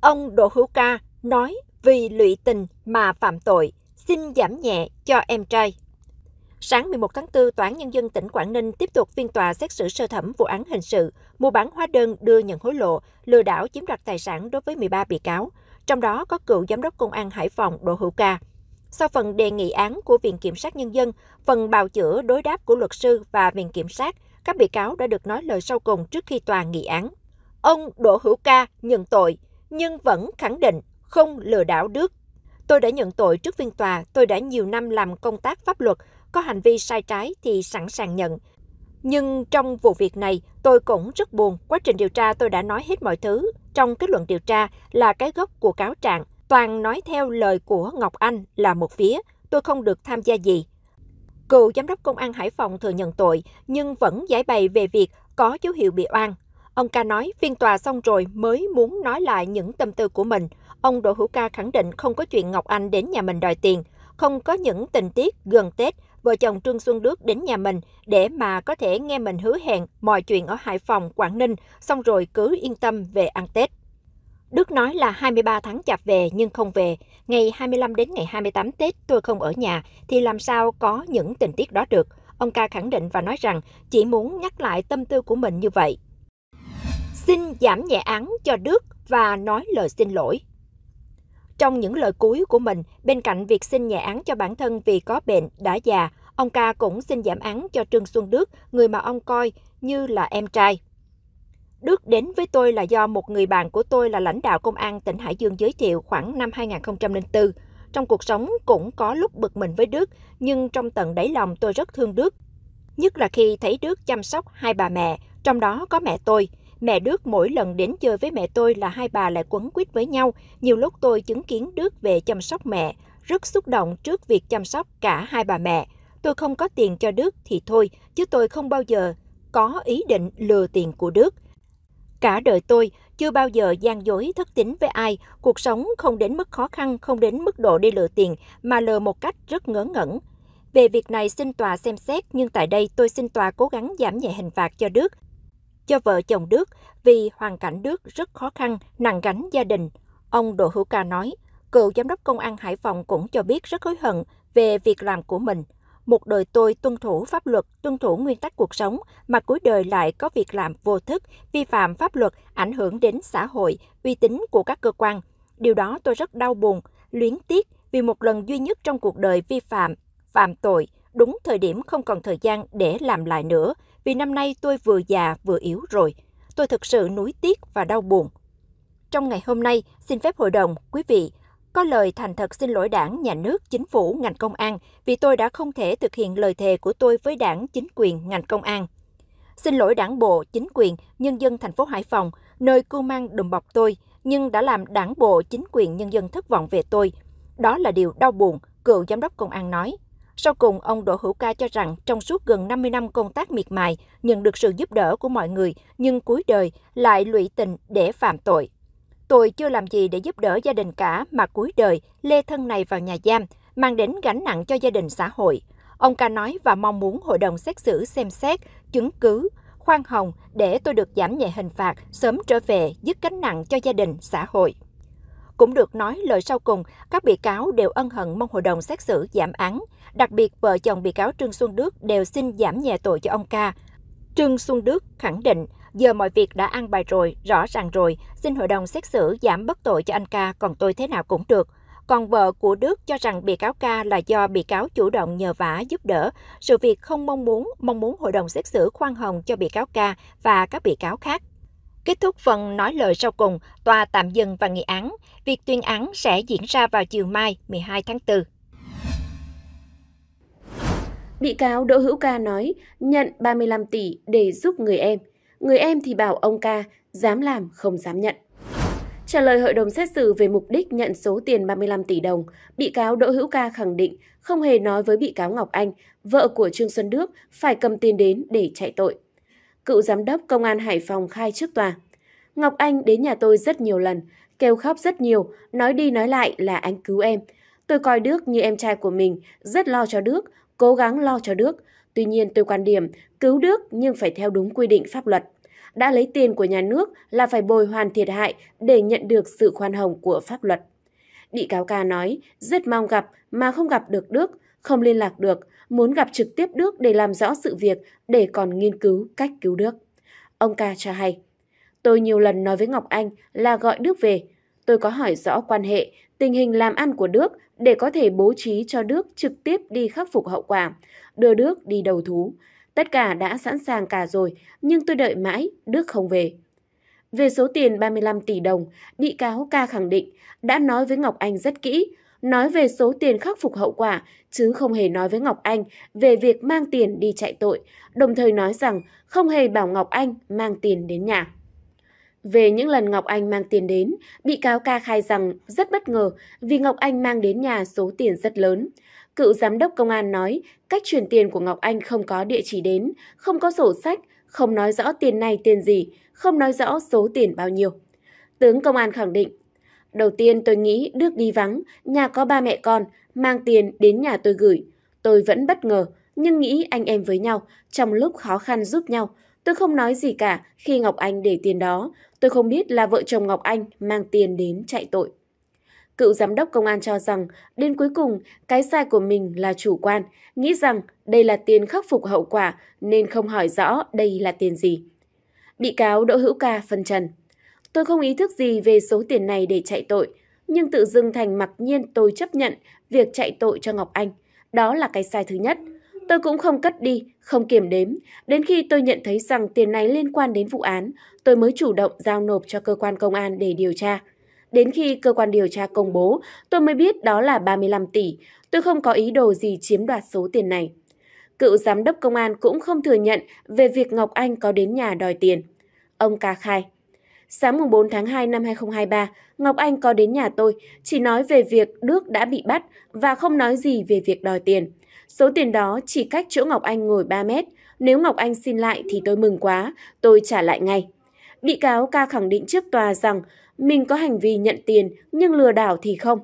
Ông Đỗ Hữu Ca nói vì lụy tình mà phạm tội, xin giảm nhẹ cho em trai. Sáng 11 tháng 4, Tòa án Nhân dân tỉnh Quảng Ninh tiếp tục phiên tòa xét xử sơ thẩm vụ án hình sự, mua bán hóa đơn đưa nhận hối lộ, lừa đảo chiếm đoạt tài sản đối với 13 bị cáo, trong đó có cựu giám đốc công an Hải Phòng Đỗ Hữu Ca. Sau phần đề nghị án của Viện Kiểm sát Nhân dân, phần bào chữa đối đáp của luật sư và Viện Kiểm sát, các bị cáo đã được nói lời sau cùng trước khi tòa nghị án. Ông Đỗ Hữu Ca nhận tội – nhưng vẫn khẳng định không lừa đảo Đức. Tôi đã nhận tội trước phiên tòa, tôi đã nhiều năm làm công tác pháp luật, có hành vi sai trái thì sẵn sàng nhận. Nhưng trong vụ việc này, tôi cũng rất buồn. Quá trình điều tra tôi đã nói hết mọi thứ. Trong kết luận điều tra là cái gốc của cáo trạng. Toàn nói theo lời của Ngọc Anh là một phía. Tôi không được tham gia gì. Cựu giám đốc công an Hải Phòng thừa nhận tội, nhưng vẫn giải bày về việc có dấu hiệu bị oan. Ông Ca nói phiên tòa xong rồi mới muốn nói lại những tâm tư của mình. Ông Đỗ Hữu Ca khẳng định không có chuyện Ngọc Anh đến nhà mình đòi tiền, không có những tình tiết gần Tết vợ chồng Trương Xuân Đức đến nhà mình để mà có thể nghe mình hứa hẹn mọi chuyện ở Hải Phòng, Quảng Ninh, xong rồi cứ yên tâm về ăn Tết. Đức nói là 23 tháng chạp về nhưng không về, ngày 25 đến ngày 28 Tết tôi không ở nhà thì làm sao có những tình tiết đó được. Ông ca khẳng định và nói rằng chỉ muốn nhắc lại tâm tư của mình như vậy xin giảm nhẹ án cho Đức và nói lời xin lỗi. Trong những lời cuối của mình, bên cạnh việc xin nhẹ án cho bản thân vì có bệnh, đã già, ông ca cũng xin giảm án cho Trương Xuân Đức, người mà ông coi như là em trai. Đức đến với tôi là do một người bạn của tôi là lãnh đạo công an tỉnh Hải Dương giới thiệu khoảng năm 2004. Trong cuộc sống cũng có lúc bực mình với Đức, nhưng trong tận đáy lòng tôi rất thương Đức. Nhất là khi thấy Đức chăm sóc hai bà mẹ, trong đó có mẹ tôi – Mẹ Đức mỗi lần đến chơi với mẹ tôi là hai bà lại quấn quýt với nhau. Nhiều lúc tôi chứng kiến Đức về chăm sóc mẹ, rất xúc động trước việc chăm sóc cả hai bà mẹ. Tôi không có tiền cho Đức thì thôi, chứ tôi không bao giờ có ý định lừa tiền của Đức. Cả đời tôi chưa bao giờ gian dối thất tính với ai, cuộc sống không đến mức khó khăn, không đến mức độ đi lừa tiền mà lừa một cách rất ngớ ngẩn. Về việc này xin tòa xem xét nhưng tại đây tôi xin tòa cố gắng giảm nhẹ hình phạt cho Đức cho vợ chồng Đức vì hoàn cảnh Đức rất khó khăn, nặng gánh gia đình. Ông Đỗ Hữu Ca nói, cựu giám đốc công an Hải Phòng cũng cho biết rất hối hận về việc làm của mình. Một đời tôi tuân thủ pháp luật, tuân thủ nguyên tắc cuộc sống, mà cuối đời lại có việc làm vô thức, vi phạm pháp luật, ảnh hưởng đến xã hội, uy tín của các cơ quan. Điều đó tôi rất đau buồn, luyến tiếc vì một lần duy nhất trong cuộc đời vi phạm, phạm tội, đúng thời điểm không còn thời gian để làm lại nữa – vì năm nay tôi vừa già vừa yếu rồi. Tôi thực sự nuối tiếc và đau buồn. Trong ngày hôm nay, xin phép hội đồng, quý vị, có lời thành thật xin lỗi đảng, nhà nước, chính phủ, ngành công an vì tôi đã không thể thực hiện lời thề của tôi với đảng, chính quyền, ngành công an. Xin lỗi đảng bộ, chính quyền, nhân dân thành phố Hải Phòng, nơi cưu mang đùm bọc tôi, nhưng đã làm đảng bộ, chính quyền, nhân dân thất vọng về tôi. Đó là điều đau buồn, cựu giám đốc công an nói. Sau cùng, ông Đỗ Hữu Ca cho rằng trong suốt gần 50 năm công tác miệt mài, nhận được sự giúp đỡ của mọi người, nhưng cuối đời lại lụy tình để phạm tội. Tôi chưa làm gì để giúp đỡ gia đình cả mà cuối đời lê thân này vào nhà giam, mang đến gánh nặng cho gia đình xã hội. Ông Ca nói và mong muốn hội đồng xét xử xem xét, chứng cứ, khoan hồng để tôi được giảm nhẹ hình phạt, sớm trở về, dứt gánh nặng cho gia đình, xã hội. Cũng được nói lời sau cùng, các bị cáo đều ân hận mong hội đồng xét xử giảm án. Đặc biệt, vợ chồng bị cáo Trương Xuân Đức đều xin giảm nhẹ tội cho ông ca. Trương Xuân Đức khẳng định, giờ mọi việc đã ăn bài rồi, rõ ràng rồi, xin hội đồng xét xử giảm bất tội cho anh ca, còn tôi thế nào cũng được. Còn vợ của Đức cho rằng bị cáo ca là do bị cáo chủ động nhờ vả giúp đỡ, sự việc không mong muốn, mong muốn hội đồng xét xử khoan hồng cho bị cáo ca và các bị cáo khác. Kết thúc phần nói lời sau cùng, tòa tạm dừng và nghị án. Việc tuyên án sẽ diễn ra vào chiều mai 12 tháng 4. Bị cáo Đỗ Hữu Ca nói nhận 35 tỷ để giúp người em. Người em thì bảo ông Ca dám làm không dám nhận. Trả lời hội đồng xét xử về mục đích nhận số tiền 35 tỷ đồng, bị cáo Đỗ Hữu Ca khẳng định không hề nói với bị cáo Ngọc Anh, vợ của Trương Xuân Đức, phải cầm tiền đến để chạy tội cựu giám đốc công an Hải Phòng khai trước tòa. Ngọc Anh đến nhà tôi rất nhiều lần, kêu khóc rất nhiều, nói đi nói lại là anh cứu em. Tôi coi Đức như em trai của mình, rất lo cho Đức, cố gắng lo cho Đức. Tuy nhiên tôi quan điểm cứu Đức nhưng phải theo đúng quy định pháp luật. Đã lấy tiền của nhà nước là phải bồi hoàn thiệt hại để nhận được sự khoan hồng của pháp luật. Bị cáo ca nói rất mong gặp mà không gặp được Đức, không liên lạc được, muốn gặp trực tiếp Đức để làm rõ sự việc để còn nghiên cứu cách cứu Đức. Ông ca cho hay, tôi nhiều lần nói với Ngọc Anh là gọi Đức về. Tôi có hỏi rõ quan hệ, tình hình làm ăn của Đức để có thể bố trí cho Đức trực tiếp đi khắc phục hậu quả, đưa Đức đi đầu thú. Tất cả đã sẵn sàng cả rồi, nhưng tôi đợi mãi, Đức không về. Về số tiền 35 tỷ đồng, bị cáo ca khẳng định đã nói với Ngọc Anh rất kỹ nói về số tiền khắc phục hậu quả, chứ không hề nói với Ngọc Anh về việc mang tiền đi chạy tội, đồng thời nói rằng không hề bảo Ngọc Anh mang tiền đến nhà. Về những lần Ngọc Anh mang tiền đến, bị cáo ca khai rằng rất bất ngờ vì Ngọc Anh mang đến nhà số tiền rất lớn. Cựu giám đốc công an nói cách chuyển tiền của Ngọc Anh không có địa chỉ đến, không có sổ sách, không nói rõ tiền này tiền gì, không nói rõ số tiền bao nhiêu. Tướng công an khẳng định Đầu tiên tôi nghĩ Đức đi vắng, nhà có ba mẹ con, mang tiền đến nhà tôi gửi. Tôi vẫn bất ngờ, nhưng nghĩ anh em với nhau, trong lúc khó khăn giúp nhau. Tôi không nói gì cả khi Ngọc Anh để tiền đó. Tôi không biết là vợ chồng Ngọc Anh mang tiền đến chạy tội. Cựu giám đốc công an cho rằng, đến cuối cùng, cái sai của mình là chủ quan, nghĩ rằng đây là tiền khắc phục hậu quả nên không hỏi rõ đây là tiền gì. Bị cáo Đỗ Hữu Ca phân trần. Tôi không ý thức gì về số tiền này để chạy tội, nhưng tự dưng thành mặc nhiên tôi chấp nhận việc chạy tội cho Ngọc Anh. Đó là cái sai thứ nhất. Tôi cũng không cất đi, không kiểm đếm. Đến khi tôi nhận thấy rằng tiền này liên quan đến vụ án, tôi mới chủ động giao nộp cho cơ quan công an để điều tra. Đến khi cơ quan điều tra công bố, tôi mới biết đó là 35 tỷ. Tôi không có ý đồ gì chiếm đoạt số tiền này. Cựu giám đốc công an cũng không thừa nhận về việc Ngọc Anh có đến nhà đòi tiền. Ông ca khai, Sáng 4 tháng 2 năm 2023, Ngọc Anh có đến nhà tôi, chỉ nói về việc Đức đã bị bắt và không nói gì về việc đòi tiền. Số tiền đó chỉ cách chỗ Ngọc Anh ngồi 3 mét. Nếu Ngọc Anh xin lại thì tôi mừng quá, tôi trả lại ngay. Bị cáo ca khẳng định trước tòa rằng mình có hành vi nhận tiền nhưng lừa đảo thì không.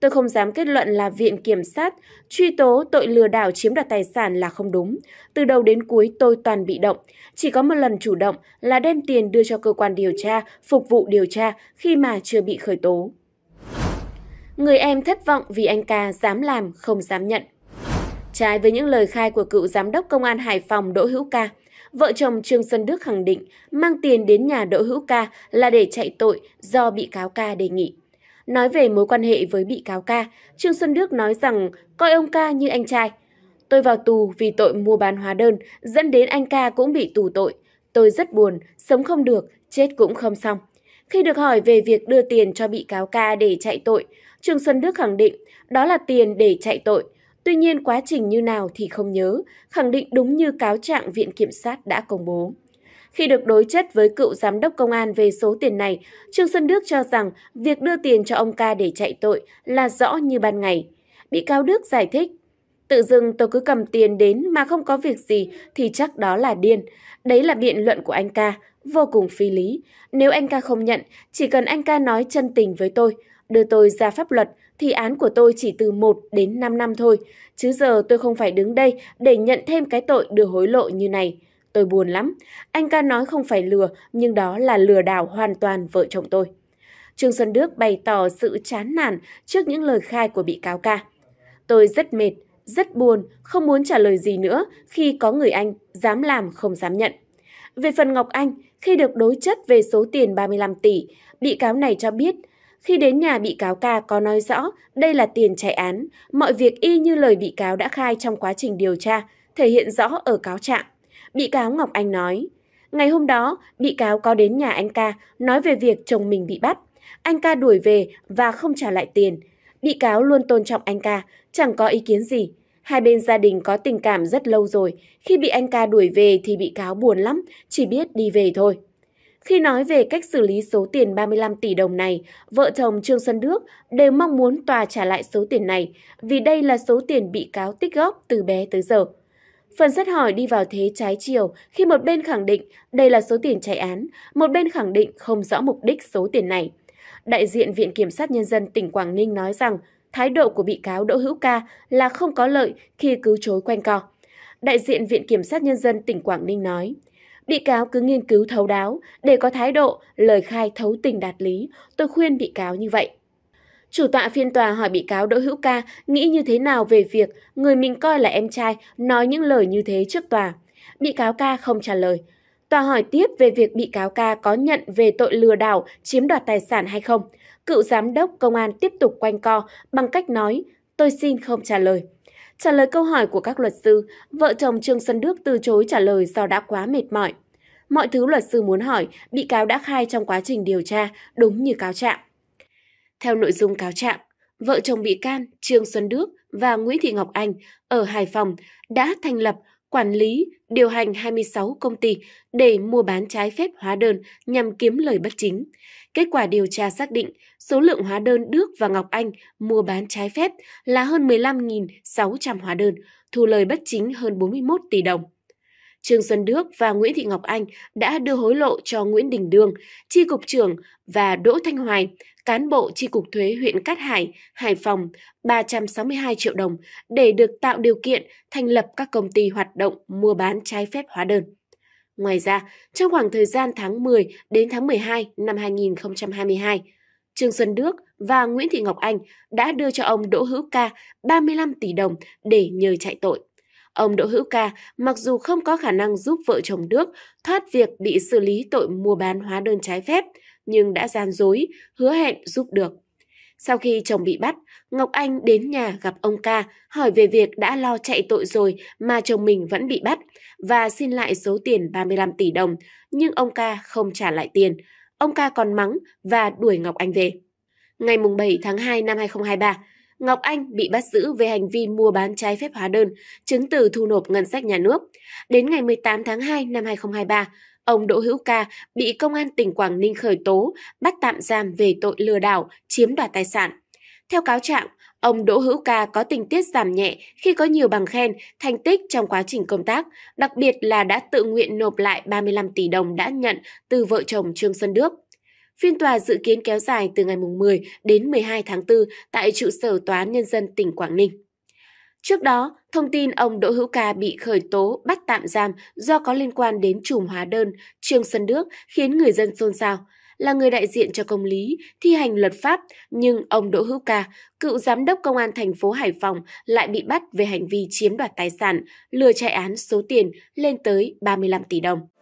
Tôi không dám kết luận là Viện Kiểm sát truy tố tội lừa đảo chiếm đoạt tài sản là không đúng. Từ đầu đến cuối tôi toàn bị động. Chỉ có một lần chủ động là đem tiền đưa cho cơ quan điều tra, phục vụ điều tra khi mà chưa bị khởi tố. Người em thất vọng vì anh ca dám làm, không dám nhận. Trái với những lời khai của cựu giám đốc công an Hải Phòng Đỗ Hữu Ca, vợ chồng Trương Xuân Đức khẳng định mang tiền đến nhà Đỗ Hữu Ca là để chạy tội do bị cáo Ca đề nghị. Nói về mối quan hệ với bị cáo ca, Trương Xuân Đức nói rằng coi ông ca như anh trai. Tôi vào tù vì tội mua bán hóa đơn, dẫn đến anh ca cũng bị tù tội. Tôi rất buồn, sống không được, chết cũng không xong. Khi được hỏi về việc đưa tiền cho bị cáo ca để chạy tội, Trương Xuân Đức khẳng định đó là tiền để chạy tội. Tuy nhiên quá trình như nào thì không nhớ, khẳng định đúng như cáo trạng Viện Kiểm sát đã công bố. Khi được đối chất với cựu giám đốc công an về số tiền này, Trương Xuân Đức cho rằng việc đưa tiền cho ông ca để chạy tội là rõ như ban ngày. Bị cáo Đức giải thích, Tự dưng tôi cứ cầm tiền đến mà không có việc gì thì chắc đó là điên. Đấy là biện luận của anh ca, vô cùng phi lý. Nếu anh ca không nhận, chỉ cần anh ca nói chân tình với tôi, đưa tôi ra pháp luật thì án của tôi chỉ từ 1 đến 5 năm thôi. Chứ giờ tôi không phải đứng đây để nhận thêm cái tội đưa hối lộ như này. Tôi buồn lắm. Anh ca nói không phải lừa, nhưng đó là lừa đảo hoàn toàn vợ chồng tôi. Trương Xuân Đức bày tỏ sự chán nản trước những lời khai của bị cáo ca. Tôi rất mệt, rất buồn, không muốn trả lời gì nữa khi có người anh dám làm không dám nhận. Về phần Ngọc Anh, khi được đối chất về số tiền 35 tỷ, bị cáo này cho biết khi đến nhà bị cáo ca có nói rõ đây là tiền chạy án, mọi việc y như lời bị cáo đã khai trong quá trình điều tra, thể hiện rõ ở cáo trạng. Bị cáo Ngọc Anh nói. Ngày hôm đó, bị cáo có đến nhà anh ca nói về việc chồng mình bị bắt. Anh ca đuổi về và không trả lại tiền. Bị cáo luôn tôn trọng anh ca, chẳng có ý kiến gì. Hai bên gia đình có tình cảm rất lâu rồi. Khi bị anh ca đuổi về thì bị cáo buồn lắm, chỉ biết đi về thôi. Khi nói về cách xử lý số tiền 35 tỷ đồng này, vợ chồng Trương Xuân Đức đều mong muốn tòa trả lại số tiền này vì đây là số tiền bị cáo tích góp từ bé tới giờ. Phần xét hỏi đi vào thế trái chiều khi một bên khẳng định đây là số tiền chạy án, một bên khẳng định không rõ mục đích số tiền này. Đại diện Viện Kiểm sát Nhân dân tỉnh Quảng Ninh nói rằng thái độ của bị cáo Đỗ Hữu Ca là không có lợi khi cứ chối quanh co. Đại diện Viện Kiểm sát Nhân dân tỉnh Quảng Ninh nói, bị cáo cứ nghiên cứu thấu đáo để có thái độ, lời khai thấu tình đạt lý, tôi khuyên bị cáo như vậy. Chủ tọa phiên tòa hỏi bị cáo Đỗ Hữu Ca nghĩ như thế nào về việc người mình coi là em trai nói những lời như thế trước tòa. Bị cáo Ca không trả lời. Tòa hỏi tiếp về việc bị cáo Ca có nhận về tội lừa đảo, chiếm đoạt tài sản hay không. Cựu giám đốc công an tiếp tục quanh co bằng cách nói, tôi xin không trả lời. Trả lời câu hỏi của các luật sư, vợ chồng Trương Xuân Đức từ chối trả lời do đã quá mệt mỏi. Mọi thứ luật sư muốn hỏi, bị cáo đã khai trong quá trình điều tra, đúng như cáo trạng. Theo nội dung cáo trạng, vợ chồng bị can Trương Xuân Đức và Nguyễn Thị Ngọc Anh ở Hải Phòng đã thành lập, quản lý, điều hành 26 công ty để mua bán trái phép hóa đơn nhằm kiếm lời bất chính. Kết quả điều tra xác định số lượng hóa đơn Đức và Ngọc Anh mua bán trái phép là hơn 15.600 hóa đơn, thu lời bất chính hơn 41 tỷ đồng. Trương Xuân Đức và Nguyễn Thị Ngọc Anh đã đưa hối lộ cho Nguyễn Đình Đương, tri cục trưởng và Đỗ Thanh Hoài, cán bộ tri cục thuế huyện Cát Hải, Hải Phòng 362 triệu đồng để được tạo điều kiện thành lập các công ty hoạt động mua bán trái phép hóa đơn. Ngoài ra, trong khoảng thời gian tháng 10 đến tháng 12 năm 2022, Trương Xuân Đức và Nguyễn Thị Ngọc Anh đã đưa cho ông Đỗ Hữu Ca 35 tỷ đồng để nhờ chạy tội. Ông Đỗ Hữu Ca, mặc dù không có khả năng giúp vợ chồng Đức thoát việc bị xử lý tội mua bán hóa đơn trái phép, nhưng đã gian dối, hứa hẹn giúp được. Sau khi chồng bị bắt, Ngọc Anh đến nhà gặp ông Ca, hỏi về việc đã lo chạy tội rồi mà chồng mình vẫn bị bắt và xin lại số tiền 35 tỷ đồng, nhưng ông Ca không trả lại tiền. Ông Ca còn mắng và đuổi Ngọc Anh về. Ngày 7 tháng 2 năm 2023, Ngọc Anh bị bắt giữ về hành vi mua bán trái phép hóa đơn, chứng từ thu nộp ngân sách nhà nước. Đến ngày 18 tháng 2 năm 2023, ông Đỗ Hữu Ca bị Công an tỉnh Quảng Ninh khởi tố, bắt tạm giam về tội lừa đảo, chiếm đoạt tài sản. Theo cáo trạng, ông Đỗ Hữu Ca có tình tiết giảm nhẹ khi có nhiều bằng khen, thành tích trong quá trình công tác, đặc biệt là đã tự nguyện nộp lại 35 tỷ đồng đã nhận từ vợ chồng Trương Xuân Đức. Phiên tòa dự kiến kéo dài từ ngày 10 đến 12 tháng 4 tại trụ sở Tòa án Nhân dân tỉnh Quảng Ninh. Trước đó, thông tin ông Đỗ Hữu Ca bị khởi tố bắt tạm giam do có liên quan đến chùm hóa đơn Trương Xuân Đức khiến người dân xôn xao. Là người đại diện cho công lý, thi hành luật pháp, nhưng ông Đỗ Hữu Ca, cựu giám đốc công an thành phố Hải Phòng lại bị bắt về hành vi chiếm đoạt tài sản, lừa chạy án số tiền lên tới 35 tỷ đồng.